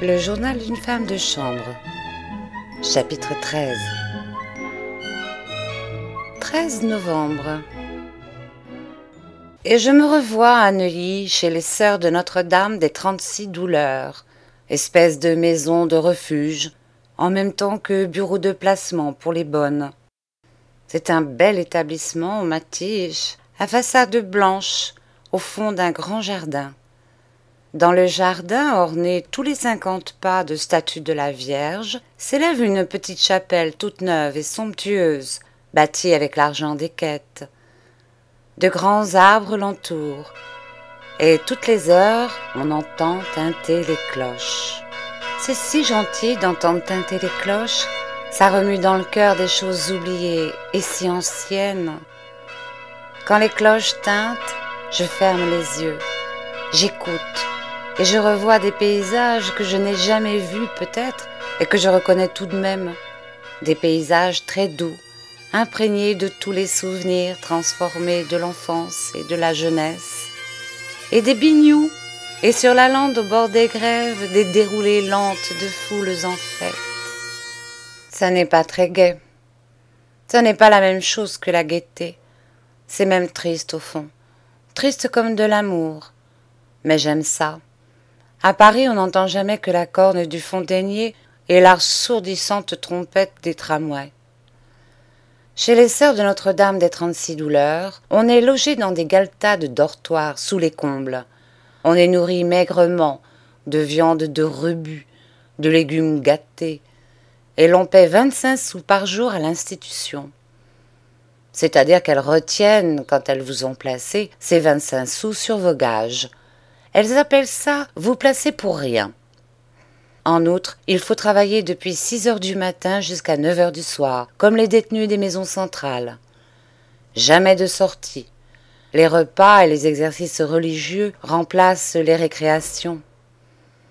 Le journal d'une femme de chambre. Chapitre 13. 13 novembre. Et je me revois à Neuilly chez les sœurs de Notre-Dame des Trente-Six Douleurs, espèce de maison de refuge, en même temps que bureau de placement pour les bonnes. C'est un bel établissement en matiche, à façade blanche, au fond d'un grand jardin. Dans le jardin, orné tous les cinquante pas de statues de la Vierge, s'élève une petite chapelle toute neuve et somptueuse, bâtie avec l'argent des quêtes. De grands arbres l'entourent, et toutes les heures, on entend tinter les cloches. C'est si gentil d'entendre tinter les cloches, ça remue dans le cœur des choses oubliées et si anciennes. Quand les cloches tintent, je ferme les yeux, j'écoute, et je revois des paysages que je n'ai jamais vus peut-être et que je reconnais tout de même. Des paysages très doux, imprégnés de tous les souvenirs transformés de l'enfance et de la jeunesse. Et des bignoux, et sur la lande au bord des grèves, des déroulées lentes de foules en fête. Ça n'est pas très gai. Ça n'est pas la même chose que la gaieté. C'est même triste au fond. Triste comme de l'amour. Mais j'aime ça. À Paris, on n'entend jamais que la corne du fontainier et l'assourdissante trompette des tramways. Chez les sœurs de Notre-Dame des Trente-Six Douleurs, on est logé dans des galetas de dortoirs sous les combles. On est nourri maigrement de viande de rebut, de légumes gâtés, et l'on paie vingt-cinq sous par jour à l'institution. C'est-à-dire qu'elles retiennent, quand elles vous ont placé, ces vingt-cinq sous sur vos gages, elles appellent ça vous placer pour rien. En outre, il faut travailler depuis 6 heures du matin jusqu'à 9 heures du soir, comme les détenus des maisons centrales. Jamais de sortie. Les repas et les exercices religieux remplacent les récréations.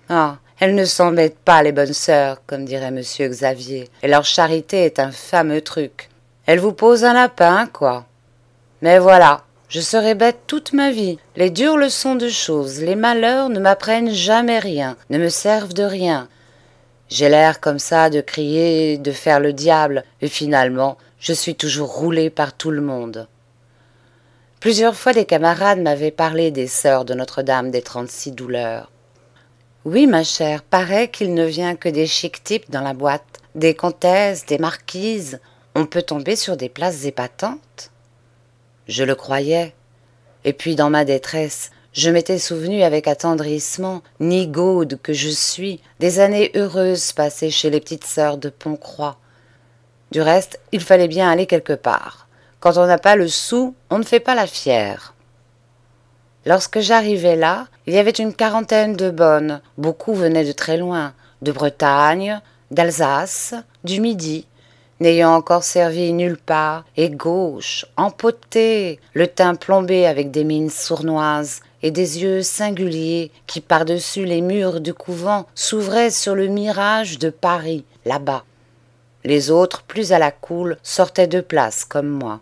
Ah, elles ne s'embêtent pas, les bonnes sœurs, comme dirait monsieur Xavier, et leur charité est un fameux truc. Elles vous posent un lapin, quoi. Mais voilà, je serai bête toute ma vie. Les dures leçons de choses, les malheurs ne m'apprennent jamais rien, ne me servent de rien. J'ai l'air comme ça de crier, de faire le diable, et finalement, je suis toujours roulée par tout le monde. Plusieurs fois des camarades m'avaient parlé des sœurs de Notre-Dame des Trente-Six douleurs. Oui, ma chère, paraît qu'il ne vient que des chic types dans la boîte, des comtesses, des marquises. On peut tomber sur des places épatantes. Je le croyais. Et puis dans ma détresse, je m'étais souvenu avec attendrissement, nigaude que je suis, des années heureuses passées chez les petites sœurs de Pontcroix. Du reste, il fallait bien aller quelque part. Quand on n'a pas le sou, on ne fait pas la fière. Lorsque j'arrivais là, il y avait une quarantaine de bonnes. Beaucoup venaient de très loin, de Bretagne, d'Alsace, du Midi n'ayant encore servi nulle part, et gauche, empotée, le teint plombé avec des mines sournoises, et des yeux singuliers qui, par-dessus les murs du couvent, s'ouvraient sur le mirage de Paris, là-bas. Les autres, plus à la coule, sortaient de place, comme moi.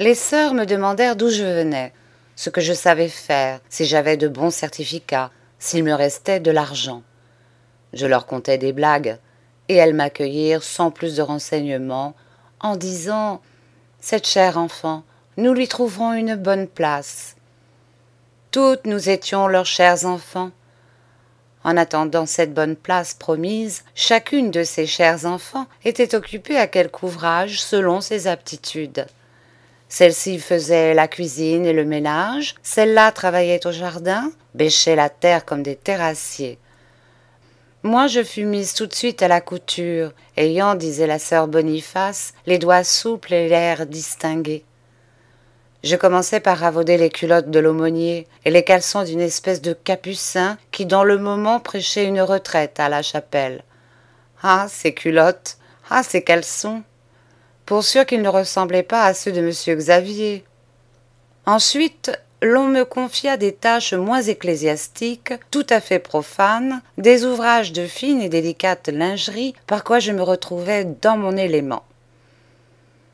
Les sœurs me demandèrent d'où je venais, ce que je savais faire, si j'avais de bons certificats, s'il me restait de l'argent. Je leur contais des blagues, et elles m'accueillirent sans plus de renseignements, en disant Cette chère enfant, nous lui trouverons une bonne place. Toutes nous étions leurs chers enfants. En attendant cette bonne place promise, chacune de ces chers enfants était occupée à quelque ouvrage selon ses aptitudes. Celle-ci faisait la cuisine et le ménage, celle-là travaillait au jardin, bêchait la terre comme des terrassiers. Moi, je fus mise tout de suite à la couture, ayant, disait la sœur Boniface, les doigts souples et l'air distingué. Je commençai par ravauder les culottes de l'aumônier et les caleçons d'une espèce de capucin qui, dans le moment, prêchait une retraite à la chapelle. Ah, ces culottes Ah, ces caleçons Pour sûr qu'ils ne ressemblaient pas à ceux de M. Xavier. Ensuite, l'on me confia des tâches moins ecclésiastiques, tout à fait profanes, des ouvrages de fine et délicate lingerie, par quoi je me retrouvais dans mon élément.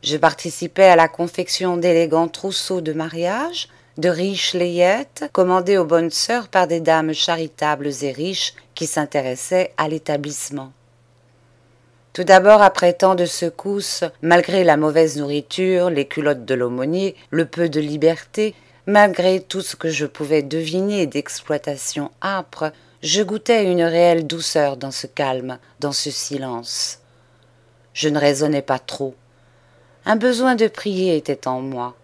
Je participais à la confection d'élégants trousseaux de mariage, de riches layettes, commandées aux bonnes sœurs par des dames charitables et riches qui s'intéressaient à l'établissement. Tout d'abord, après tant de secousses, malgré la mauvaise nourriture, les culottes de l'aumônier, le peu de liberté, Malgré tout ce que je pouvais deviner d'exploitation âpre, je goûtais une réelle douceur dans ce calme, dans ce silence. Je ne raisonnais pas trop. Un besoin de prier était en moi.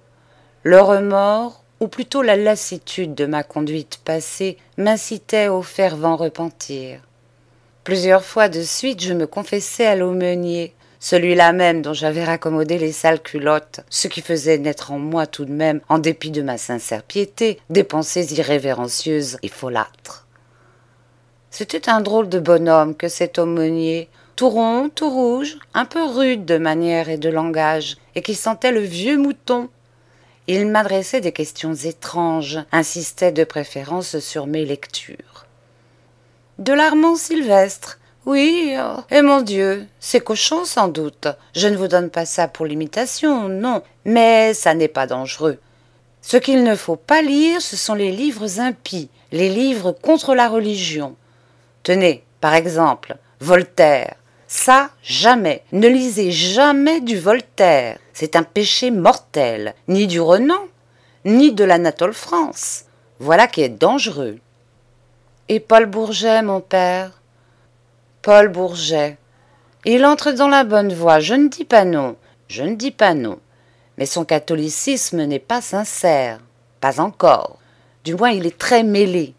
Le remords, ou plutôt la lassitude de ma conduite passée, m'incitait au fervent repentir. Plusieurs fois de suite je me confessais à l'aumônier, celui-là même dont j'avais raccommodé les sales culottes, ce qui faisait naître en moi tout de même, en dépit de ma sincère piété, des pensées irrévérencieuses et folâtres. C'était un drôle de bonhomme que cet aumônier, tout rond, tout rouge, un peu rude de manière et de langage, et qui sentait le vieux mouton. Il m'adressait des questions étranges, insistait de préférence sur mes lectures. De l'armand Sylvestre, oui, oh. et eh, mon Dieu, c'est cochon sans doute. Je ne vous donne pas ça pour l'imitation, non, mais ça n'est pas dangereux. Ce qu'il ne faut pas lire, ce sont les livres impies, les livres contre la religion. Tenez, par exemple, Voltaire. Ça, jamais. Ne lisez jamais du Voltaire. C'est un péché mortel, ni du Renan, ni de l'Anatole France. Voilà qui est dangereux. Et Paul Bourget, mon père Paul Bourget. Il entre dans la bonne voie, je ne dis pas non, je ne dis pas non. Mais son catholicisme n'est pas sincère, pas encore. Du moins, il est très mêlé.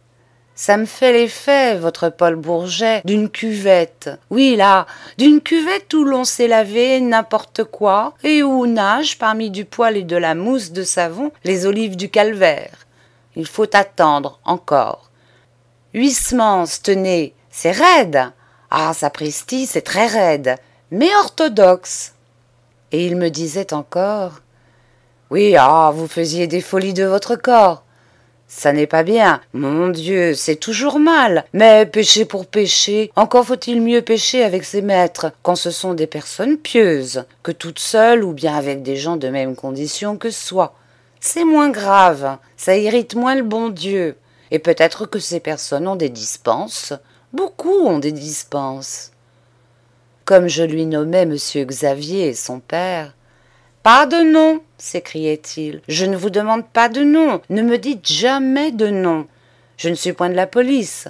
Ça me fait l'effet, votre Paul Bourget, d'une cuvette. Oui, là, d'une cuvette où l'on s'est lavé n'importe quoi et où nage, parmi du poil et de la mousse de savon les olives du calvaire. Il faut attendre encore. Huissements, tenez, c'est raide. Ah, sa sapristi, c'est très raide, mais orthodoxe. Et il me disait encore Oui, ah, vous faisiez des folies de votre corps. Ça n'est pas bien. Mon Dieu, c'est toujours mal. Mais péché pour péché, encore faut-il mieux pécher avec ses maîtres, quand ce sont des personnes pieuses, que toutes seules ou bien avec des gens de même condition que soi. C'est moins grave, ça irrite moins le bon Dieu. Et peut-être que ces personnes ont des dispenses, Beaucoup ont des dispenses. Comme je lui nommais M. Xavier et son père, Pas de nom s'écriait-il. Je ne vous demande pas de nom. Ne me dites jamais de nom. Je ne suis point de la police.